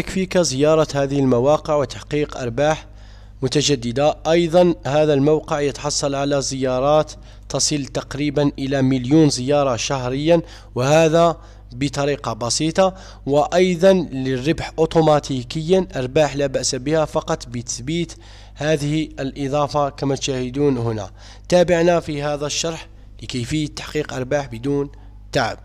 يكفيك زيارة هذه المواقع وتحقيق أرباح متجددة أيضا هذا الموقع يتحصل على زيارات تصل تقريبا إلى مليون زيارة شهريا وهذا بطريقة بسيطة وأيضا للربح أوتوماتيكيا أرباح لا بأس بها فقط بتثبيت هذه الإضافة كما تشاهدون هنا تابعنا في هذا الشرح لكيفية تحقيق أرباح بدون تعب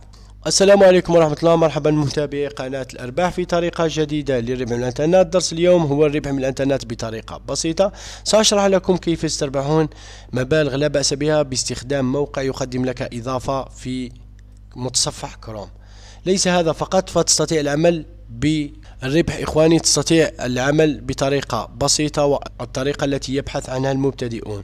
السلام عليكم ورحمة الله مرحبا متابعي قناة الأرباح في طريقة جديدة للربح من الإنترنت درس اليوم هو الربح من الإنترنت بطريقة بسيطة سأشرح لكم كيف تستربحون مبالغ لا بأس بها باستخدام موقع يقدم لك إضافة في متصفح كروم ليس هذا فقط فتستطيع العمل ب الربح إخواني تستطيع العمل بطريقة بسيطة والطريقة التي يبحث عنها المبتدئون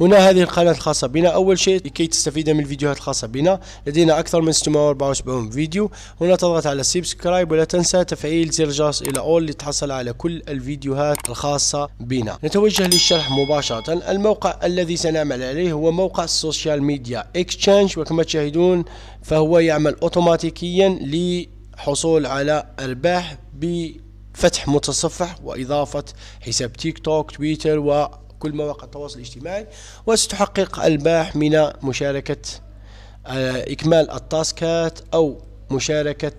هنا هذه القناة الخاصة بنا أول شيء لكي تستفيد من الفيديوهات الخاصة بنا لدينا أكثر من 674 فيديو هنا تضغط على سبسكرايب ولا تنسى تفعيل زر جرس إلى أول لتحصل على كل الفيديوهات الخاصة بنا نتوجه للشرح مباشرة الموقع الذي سنعمل عليه هو موقع السوشيال ميديا اكستشانج وكما تشاهدون فهو يعمل أوتوماتيكيا لي حصول على أرباح بفتح متصفح وإضافة حساب تيك توك تويتر وكل مواقع التواصل الاجتماعي وستحقق أرباح من مشاركة آه، إكمال التاسكات أو مشاركة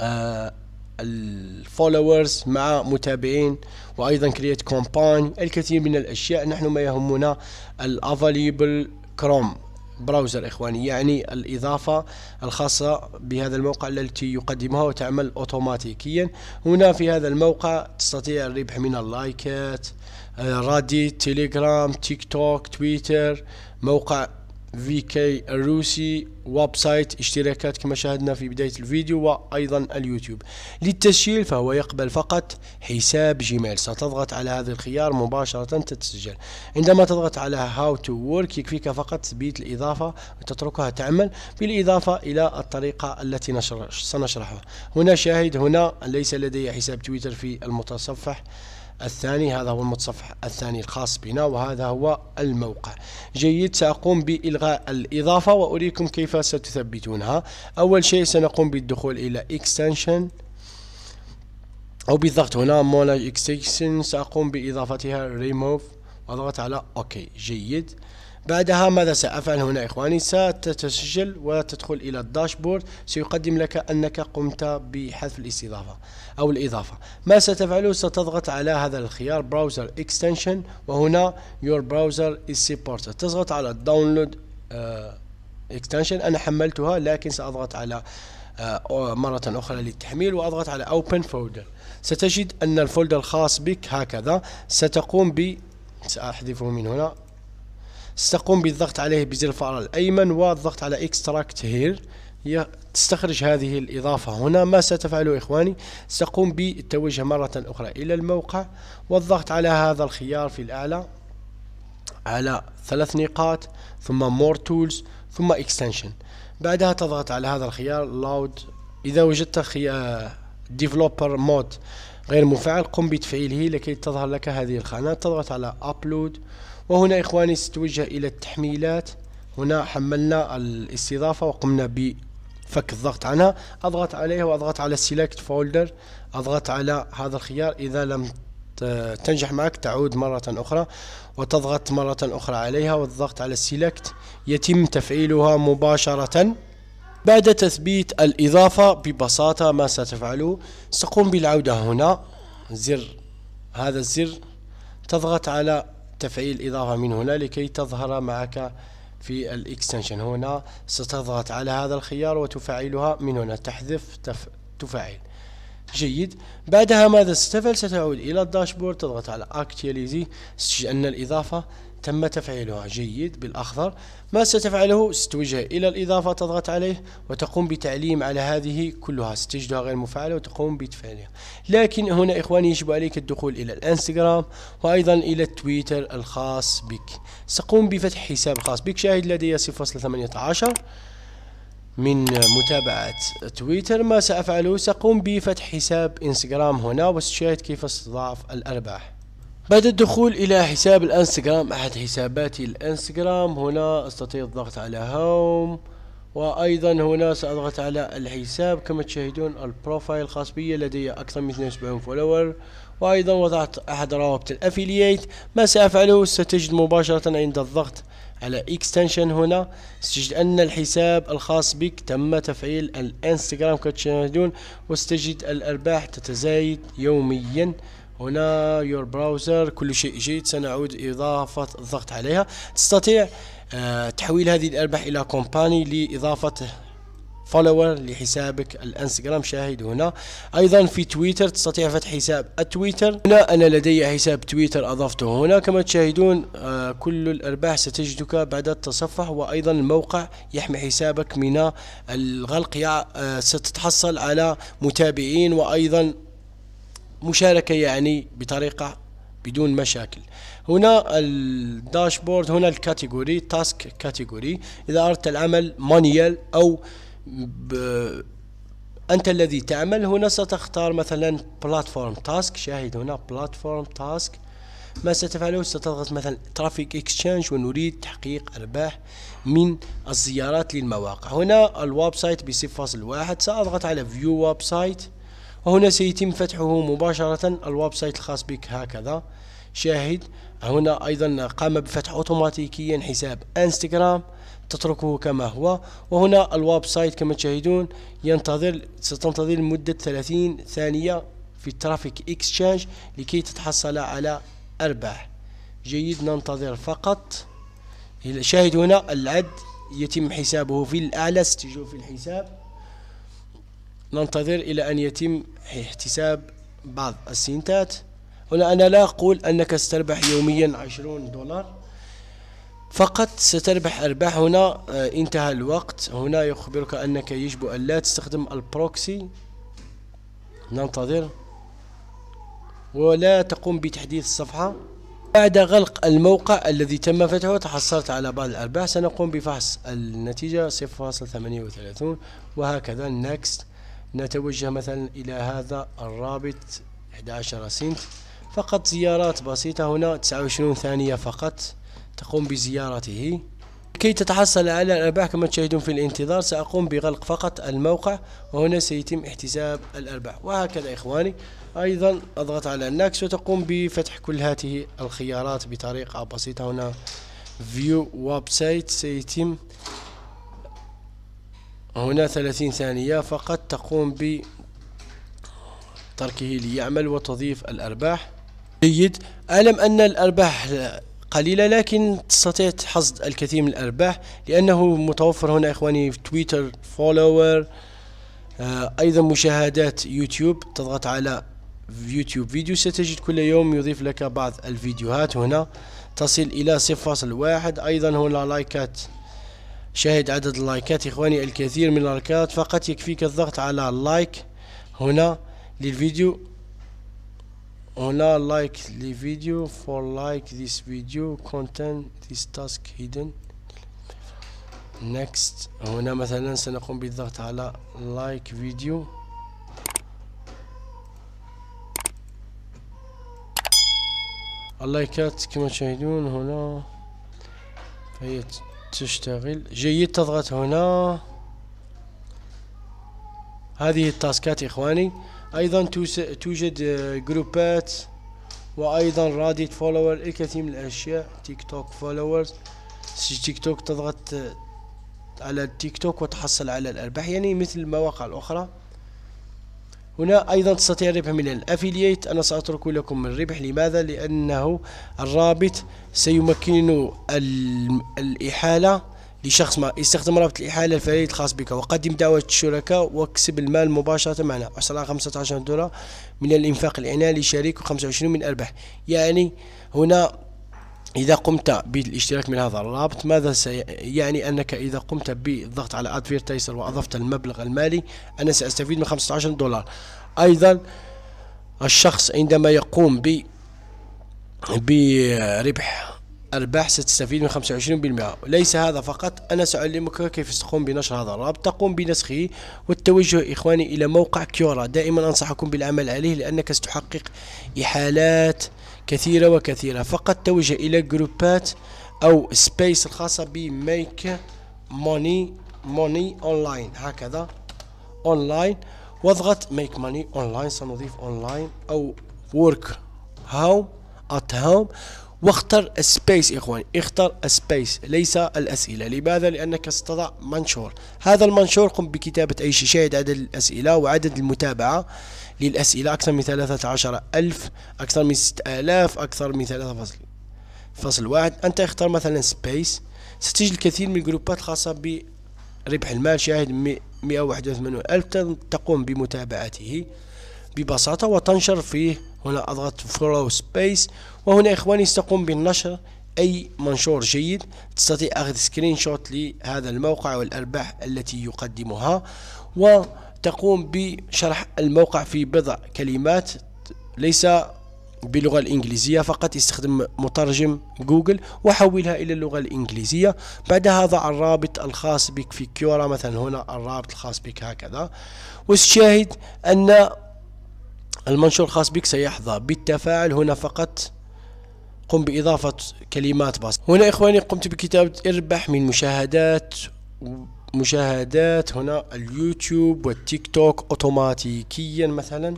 آه، الفولورز مع متابعين وايضا كرييت كومباين الكثير من الاشياء نحن ما يهمنا الافاليبل كروم براوزر إخواني يعني الإضافة الخاصة بهذا الموقع التي يقدمها وتعمل أوتوماتيكيا هنا في هذا الموقع تستطيع الربح من اللايكات آه، رادي تيليجرام تيك توك تويتر موقع في كي الروسي ويب سايت اشتراكات كما شاهدنا في بداية الفيديو وأيضا اليوتيوب للتسجيل فهو يقبل فقط حساب جيميل ستضغط على هذا الخيار مباشرة تتسجل عندما تضغط على هاو تو ورك يكفيك فقط تثبيت الإضافة وتتركها تعمل بالإضافة إلى الطريقة التي سنشرحها هنا شاهد هنا ليس لدي حساب تويتر في المتصفح الثاني هذا هو المتصفح الثاني الخاص بنا وهذا هو الموقع جيد سأقوم بإلغاء الإضافة وأريكم كيف ستثبتونها أول شيء سنقوم بالدخول إلى Extension أو بالضغط هنا Manage Extension سأقوم بإضافتها Remove وأضغط على OK جيد بعدها ماذا سأفعل هنا إخواني ستتسجل وتدخل إلى الداشبورد سيقدم لك أنك قمت بحذف الاستضافة أو الإضافة ما ستفعله ستضغط على هذا الخيار براوزر اكستنشن وهنا your browser is supported تضغط على داونلود اكستنشن آه، أنا حملتها لكن سأضغط على آه، مرة أخرى للتحميل وأضغط على open folder ستجد أن الفولدر الخاص بك هكذا ستقوم ب سأحذفه من هنا ستقوم بالضغط عليه بزر الفأر الأيمن والضغط على اكستراكت هير تستخرج هذه الإضافة هنا ما ستفعله إخواني ستقوم بالتوجه مرة أخرى إلى الموقع والضغط على هذا الخيار في الأعلى على ثلاث نقاط ثم More Tools ثم Extension بعدها تضغط على هذا الخيار لاود إذا وجدت ديفلوبر آه، Developer Mode غير مفعل قم بتفعيله لكي تظهر لك هذه الخانة تضغط على Upload وهنا إخواني ستوجه إلى التحميلات هنا حملنا الاستضافة وقمنا بفك الضغط عنها أضغط عليها وأضغط على Select Folder أضغط على هذا الخيار إذا لم تنجح معك تعود مرة أخرى وتضغط مرة أخرى عليها والضغط على Select يتم تفعيلها مباشرة بعد تثبيت الإضافة ببساطة ما ستفعله سقوم بالعودة هنا زر هذا الزر تضغط على تفعيل إضافة من هنا لكي تظهر معك في الاكستنشن هنا ستضغط على هذا الخيار وتفعلها من هنا تحذف تف... تفعل جيد بعدها ماذا ستفعل ستعود الى الداشبورد تضغط على اكتياليزي ستجد ان الاضافه تم تفعيلها جيد بالأخضر ما ستفعله ستوجه إلى الإضافة تضغط عليه وتقوم بتعليم على هذه كلها ستجدها غير مفعلة وتقوم بتفعيلها لكن هنا إخواني يجب عليك الدخول إلى الانستغرام وأيضا إلى التويتر الخاص بك سقوم بفتح حساب خاص بك شاهد لدي 0.18 من متابعة تويتر ما سأفعله سأقوم بفتح حساب انستغرام هنا وستشاهد كيف استضاعف الأرباح بعد الدخول الى حساب الانستغرام احد حساباتي الانستغرام هنا استطيع الضغط على هوم وايضا هنا ساضغط على الحساب كما تشاهدون البروفايل خاص بي لدي اكثر من 72 فولور وايضا وضعت احد روابط الافلييت ما سافعله ستجد مباشرة عند الضغط على اكستنشن هنا ستجد ان الحساب الخاص بك تم تفعيل الانستغرام كما تشاهدون وستجد الارباح تتزايد يوميا هنا يور براوزر كل شيء جيد سنعود إضافة الضغط عليها تستطيع آه، تحويل هذه الأرباح إلى كومباني لإضافة فولور لحسابك الانستغرام شاهد هنا ايضا في تويتر تستطيع فتح حساب التويتر هنا انا لدي حساب تويتر اضفته هنا كما تشاهدون آه، كل الارباح ستجدك بعد التصفح وايضا الموقع يحمي حسابك من الغلق آه، ستتحصل على متابعين وايضا مشاركة يعني بطريقة بدون مشاكل هنا الداشبورد هنا الكاتيجوري تاسك كاتيجوري إذا أردت العمل مانيال أو أنت الذي تعمل هنا ستختار مثلا بلاتفورم تاسك شاهد هنا بلاتفورم تاسك ما ستفعله ستضغط مثلا ترافيك اكسشينج ونريد تحقيق ارباح من الزيارات للمواقع هنا الويب سايت بصفة واحد ساضغط على فيو ويب سايت وهنا سيتم فتحه مباشرة الويب سايت الخاص بك هكذا شاهد هنا أيضا قام بفتح أوتوماتيكيا حساب انستغرام تتركه كما هو وهنا الويب سايت كما تشاهدون ينتظر ستنتظر لمدة 30 ثانية في الترافيك اكسشانج لكي تتحصل على أرباح جيد ننتظر فقط شاهد هنا العد يتم حسابه في الأعلى ستجو في الحساب ننتظر إلى أن يتم احتساب بعض السنتات هنا أنا لا أقول أنك ستربح يوميا عشرون دولار فقط ستربح أرباح هنا آه، انتهى الوقت هنا يخبرك أنك يجب أن لا تستخدم البروكسي ننتظر ولا تقوم بتحديث الصفحة بعد غلق الموقع الذي تم فتحه تحصلت على بعض الأرباح سنقوم بفحص النتيجة 0.38 وهكذا next نتوجه مثلا إلى هذا الرابط 11 سنت فقط زيارات بسيطة هنا 29 ثانية فقط تقوم بزيارته كي تتحصل على الأرباح كما تشاهدون في الانتظار سأقوم بغلق فقط الموقع وهنا سيتم احتساب الأرباح وهكذا إخواني أيضا أضغط على النكس وتقوم بفتح كل هذه الخيارات بطريقة بسيطة هنا فيو ويب سايت سيتم هنا ثلاثين ثانية فقط تقوم بتركه ليعمل وتضيف الأرباح جيد أعلم أن الأرباح قليلة لكن تستطيع حصد الكثير من الأرباح لأنه متوفر هنا إخواني في تويتر فولوور آه، أيضا مشاهدات يوتيوب تضغط على يوتيوب فيديو ستجد كل يوم يضيف لك بعض الفيديوهات هنا تصل إلى 0.1 أيضا هنا لايكات شاهد عدد اللايكات إخواني الكثير من اللايكات فقط يكفيك الضغط على اللايك هنا للفيديو هنا لايك للفيديو فور لايك ذيس فيديو كونتنت ذيس تاسك هيدن next هنا مثلا سنقوم بالضغط على لايك فيديو اللايكات كما تشاهدون هنا فهي تشتغل جيد تضغط هنا هذه التاسكات إخواني أيضا توجد آه، جروبات وأيضا راديت فولور الكثير من الأشياء تيك توك فولورز تيك توك تضغط آه، على التيك توك وتحصل على الأرباح يعني مثل المواقع الأخرى هنا أيضا تستطيع الربح من الأفيلييت أنا سأترك لكم الربح لماذا؟ لأنه الرابط سيمكن الإحالة لشخص ما استخدم رابط الإحالة الفريد الخاص بك وقدم دعوة الشركاء واكسب المال مباشرة معنا وصل 15 دولار من الإنفاق الإعلاني لشريك و25 من أرباح يعني هنا إذا قمت بالاشتراك من هذا الرابط ماذا سي... يعني أنك إذا قمت بالضغط على أدفيرتايزر وأضفت المبلغ المالي أنا سأستفيد من 15 دولار أيضا الشخص عندما يقوم ب بربح أرباح ستستفيد من 25% ليس هذا فقط أنا سأعلمك كيف تقوم بنشر هذا الرابط تقوم بنسخه والتوجه إخواني إلى موقع كيورا دائما أنصحكم بالعمل عليه لأنك ستحقق إحالات كثيرة وكثيرة فقط توجه إلى جروبات أو سبيس الخاصة بميك موني موني أونلاين هكذا أونلاين واضغط ميك money أونلاين سنضيف أونلاين أو work home at home واختر السبيس اخواني اختر سبيس ليس الاسئله لماذا لانك ستضع منشور هذا المنشور قم بكتابه اي شيء شاهد عدد الاسئله وعدد المتابعه للاسئله اكثر من عشر الف اكثر من 6000 اكثر من 3 فصل فصل واحد انت اختر مثلا سبيس ستجد الكثير من الجروبات الخاصه بربح المال شاهد وثمانون الف تقوم بمتابعته ببساطة وتنشر فيه هنا أضغط فولو سبيس وهنا إخواني ستقوم بالنشر أي منشور جيد تستطيع أخذ سكرين شوت لهذا الموقع والأرباح التي يقدمها وتقوم بشرح الموقع في بضع كلمات ليس باللغة الإنجليزية فقط استخدم مترجم جوجل وحولها إلى اللغة الإنجليزية بعدها ضع الرابط الخاص بك في كيورا مثلا هنا الرابط الخاص بك هكذا وستشاهد أن المنشور الخاص بك سيحظى بالتفاعل هنا فقط قم بإضافة كلمات بسيطة هنا إخواني قمت بكتابة اربح من مشاهدات مشاهدات هنا اليوتيوب والتيك توك أوتوماتيكيا مثلا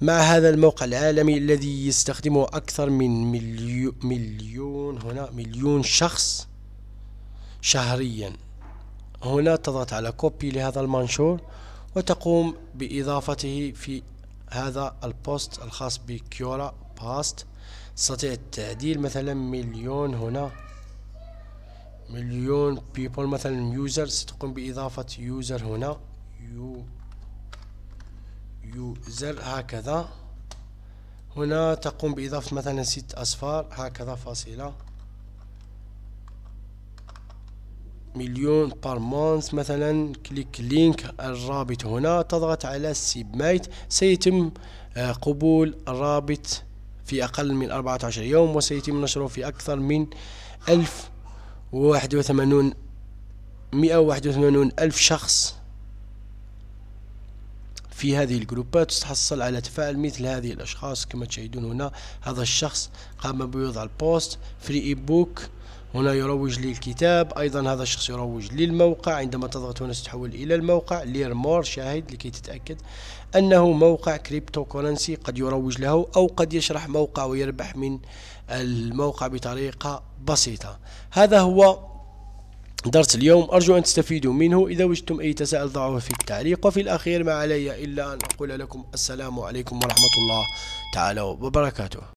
مع هذا الموقع العالمي الذي يستخدمه أكثر من مليو مليون هنا مليون شخص شهريا هنا تضغط على كوبي لهذا المنشور وتقوم بإضافته في هذا البوست الخاص بكيورا باست تستطيع التعديل مثلا مليون هنا مليون بيبول مثلا يوزر ستقوم بإضافة يوزر هنا يو يوزر هكذا هنا تقوم بإضافة مثلا ست أصفار هكذا فاصلة مليون بار مونث مثلا كليك لينك الرابط هنا تضغط على مايت سيتم آه، قبول الرابط في أقل من 14 يوم وسيتم نشره في أكثر من 1081 181 ألف شخص في هذه الجروبات تحصل على تفاعل مثل هذه الأشخاص كما تشاهدون هنا هذا الشخص قام بوضع البوست فري اي بوك هنا يروج للكتاب أيضا هذا الشخص يروج للموقع عندما تضغط هنا ستحول إلى الموقع لير مور شاهد لكي تتأكد أنه موقع كريبتو كورنسي قد يروج له أو قد يشرح موقع ويربح من الموقع بطريقة بسيطة هذا هو درس اليوم أرجو أن تستفيدوا منه إذا وجدتم أي تساؤل ضعوه في التعليق وفي الأخير ما علي إلا أن أقول لكم السلام عليكم ورحمة الله تعالى وبركاته